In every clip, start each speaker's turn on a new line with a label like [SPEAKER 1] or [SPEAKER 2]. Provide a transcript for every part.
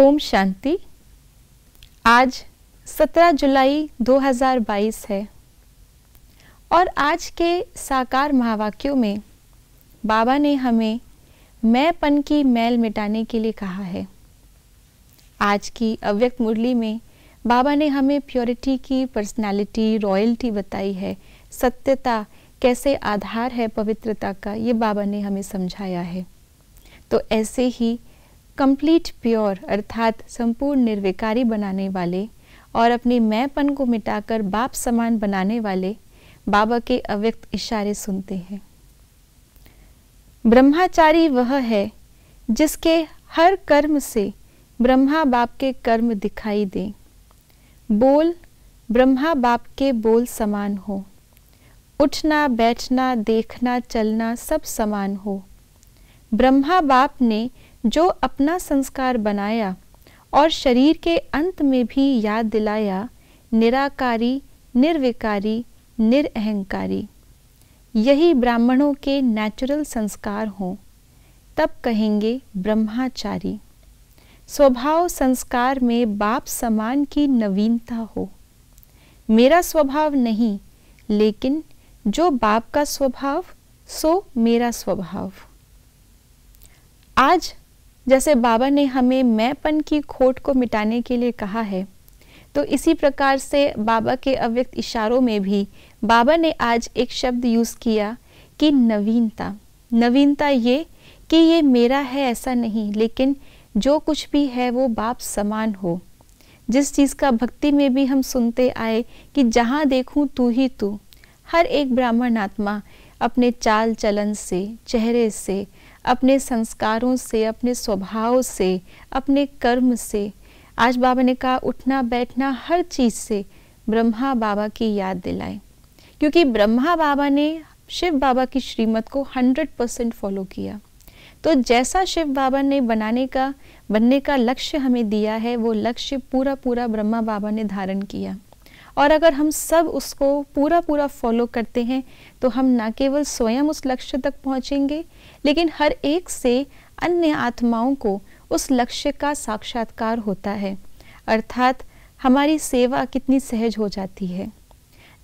[SPEAKER 1] ओम शांति आज 17 जुलाई 2022 है और आज के साकार महावाक्यों में बाबा ने हमें मैंपन की मैल मिटाने के लिए कहा है आज की अव्यक्त मुरली में बाबा ने हमें प्योरिटी की पर्सनालिटी रॉयल्टी बताई है सत्यता कैसे आधार है पवित्रता का ये बाबा ने हमें समझाया है तो ऐसे ही कंप्लीट प्योर अर्थात संपूर्ण निर्विकारी बनाने वाले और अपने मैंपन को मिटाकर बाप समान बनाने वाले बाबा के अव्यक्त इशारे सुनते हैं ब्रह्माचारी वह है जिसके हर कर्म से ब्रह्मा बाप के कर्म दिखाई दे बोल ब्रह्मा बाप के बोल समान हो उठना बैठना देखना चलना सब समान हो ब्रह्मा बाप ने जो अपना संस्कार बनाया और शरीर के अंत में भी याद दिलाया निराकारी निर्विकारी निरअहकारी यही ब्राह्मणों के नेचुरल संस्कार हों तब कहेंगे ब्रह्माचारी स्वभाव संस्कार में बाप समान की नवीनता हो मेरा स्वभाव नहीं लेकिन जो बाप का स्वभाव सो मेरा स्वभाव आज जैसे बाबा ने हमें मैंपन की खोट को मिटाने के लिए कहा है तो इसी प्रकार से बाबा के अव्यक्त इशारों में भी बाबा ने आज एक शब्द यूज़ किया कि नवीनता नवीनता ये कि ये मेरा है ऐसा नहीं लेकिन जो कुछ भी है वो बाप समान हो जिस चीज़ का भक्ति में भी हम सुनते आए कि जहाँ देखूँ तू ही तू हर एक ब्राह्मण आत्मा अपने चाल चलन से चेहरे से अपने संस्कारों से अपने स्वभाव से अपने कर्म से आज बाबा ने कहा उठना बैठना हर चीज़ से ब्रह्मा बाबा की याद दिलाए क्योंकि ब्रह्मा बाबा ने शिव बाबा की श्रीमत को 100 परसेंट फॉलो किया तो जैसा शिव बाबा ने बनाने का बनने का लक्ष्य हमें दिया है वो लक्ष्य पूरा पूरा ब्रह्मा बाबा ने धारण किया और अगर हम सब उसको पूरा पूरा फॉलो करते हैं तो हम न केवल स्वयं उस लक्ष्य तक पहुँचेंगे लेकिन हर एक से अन्य आत्माओं को उस लक्ष्य का साक्षात्कार होता है अर्थात हमारी सेवा कितनी सहज हो जाती है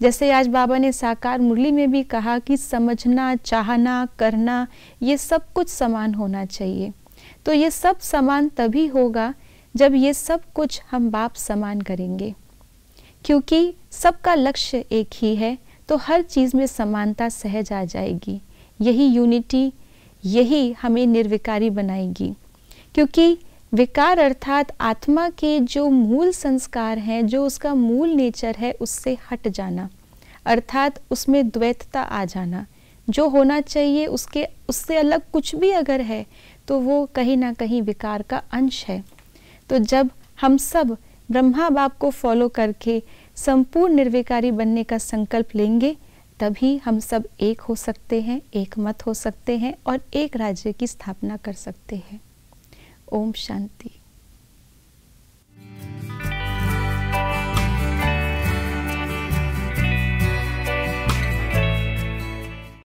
[SPEAKER 1] जैसे आज बाबा ने साकार मुरली में भी कहा कि समझना चाहना करना ये सब कुछ समान होना चाहिए तो ये सब समान तभी होगा जब ये सब कुछ हम बाप समान करेंगे क्योंकि सबका लक्ष्य एक ही है तो हर चीज़ में समानता सहज आ जाएगी यही यूनिटी यही हमें निर्विकारी बनाएगी क्योंकि विकार अर्थात आत्मा के जो मूल संस्कार हैं जो उसका मूल नेचर है उससे हट जाना अर्थात उसमें द्वैतता आ जाना जो होना चाहिए उसके उससे अलग कुछ भी अगर है तो वो कहीं ना कहीं विकार का अंश है तो जब हम सब ब्रह्मा बाप को फॉलो करके संपूर्ण निर्विकारी बनने का संकल्प लेंगे तभी हम सब एक हो सकते हैं एक मत हो सकते हैं और एक राज्य की स्थापना कर सकते हैं ओम शांति